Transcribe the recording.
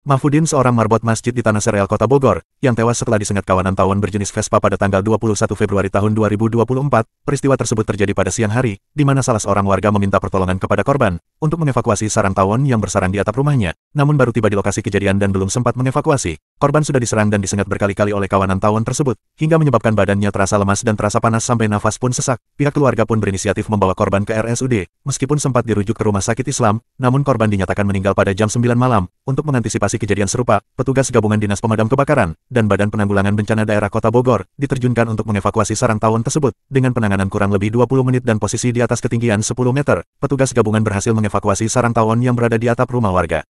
Mahfudin seorang marbot masjid di Tanah Sereal Kota Bogor, yang tewas setelah disengat kawanan tawon berjenis Vespa pada tanggal 21 Februari tahun 2024, peristiwa tersebut terjadi pada siang hari, di mana salah seorang warga meminta pertolongan kepada korban, untuk mengevakuasi sarang tawon yang bersarang di atap rumahnya, namun baru tiba di lokasi kejadian dan belum sempat mengevakuasi, korban sudah diserang dan disengat berkali-kali oleh kawanan tawon tersebut, hingga menyebabkan badannya terasa lemas dan terasa panas sampai nafas pun sesak. Pihak keluarga pun berinisiatif membawa korban ke RSUD, meskipun sempat dirujuk ke rumah sakit Islam, namun korban dinyatakan meninggal pada jam 9 malam. Untuk mengantisipasi kejadian serupa, petugas gabungan Dinas Pemadam Kebakaran dan Badan Penanggulangan Bencana Daerah Kota Bogor diterjunkan untuk mengevakuasi sarang tawon tersebut dengan penanganan kurang lebih 20 menit dan posisi di atas ketinggian 10 meter. Petugas gabungan berhasil mengevakuasi Evakuasi sarang tawon yang berada di atap rumah warga.